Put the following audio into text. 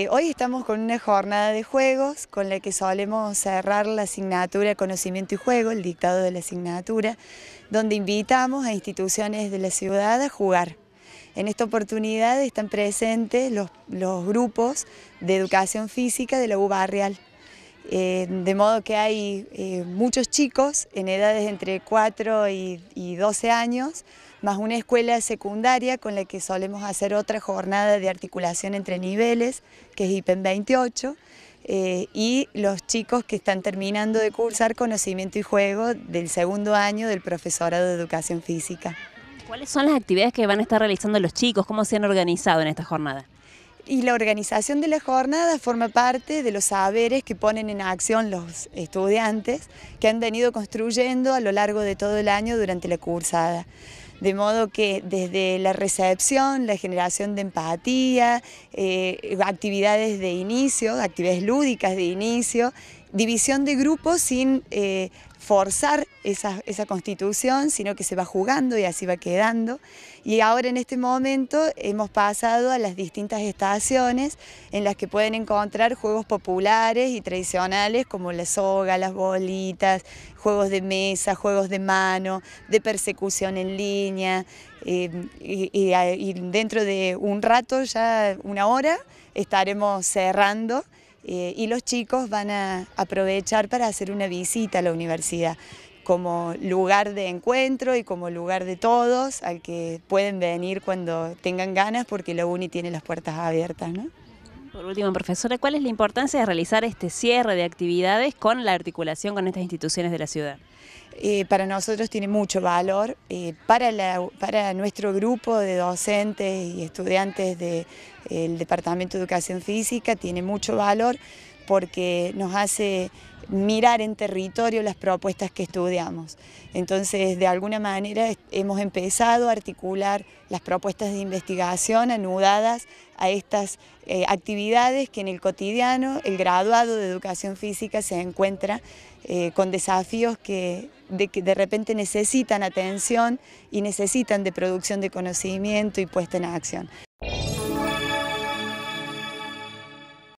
Eh, hoy estamos con una jornada de juegos con la que solemos cerrar la asignatura Conocimiento y Juego, el dictado de la asignatura, donde invitamos a instituciones de la ciudad a jugar. En esta oportunidad están presentes los, grupos de educación física de la U Real. Eh, de modo que hay eh, muchos chicos en edades entre 4 y, 12 años, más una escuela secundaria con la que solemos hacer otra jornada de articulación entre niveles, que es IPEN 28, eh, y los chicos que están terminando de cursar conocimiento y juego del segundo año del profesorado de educación física. ¿Cuáles son las actividades que van a estar realizando los chicos? ¿Cómo se han organizado en esta jornada? Y la organización de la jornada forma parte de los saberes que ponen en acción los estudiantes que han venido construyendo a lo largo de todo el año durante la cursada. De modo que desde la recepción, la generación de empatía, eh, actividades de inicio, actividades lúdicas de inicio, división de grupos sin eh, forzar esa, esa, constitución, sino que se va jugando y así va quedando. Y ahora en este momento hemos pasado a las distintas estaciones en las que pueden encontrar juegos populares y tradicionales como la soga, las bolitas, juegos de mesa, juegos de mano, de persecución en línea. Eh, y dentro de un rato, ya una hora, estaremos cerrando. Eh, y los chicos van a aprovechar para hacer una visita a la universidad como lugar de encuentro y como lugar de todos al que pueden venir cuando tengan ganas porque la UNI tiene las puertas abiertas. ¿no? Por último, profesora, ¿cuál es la importancia de realizar este cierre de actividades con la articulación con estas instituciones de la ciudad? Eh, para nosotros tiene mucho valor, eh, para, nuestro grupo de docentes y estudiantes del Departamento de Educación Física tiene mucho valor porque nos hace mirar en territorio las propuestas que estudiamos. Entonces, de alguna manera hemos empezado a articular las propuestas de investigación anudadas a estas eh, actividades que en el cotidiano el graduado de educación física se encuentra eh, con desafíos que de repente necesitan atención y necesitan de producción de conocimiento y puesta en acción.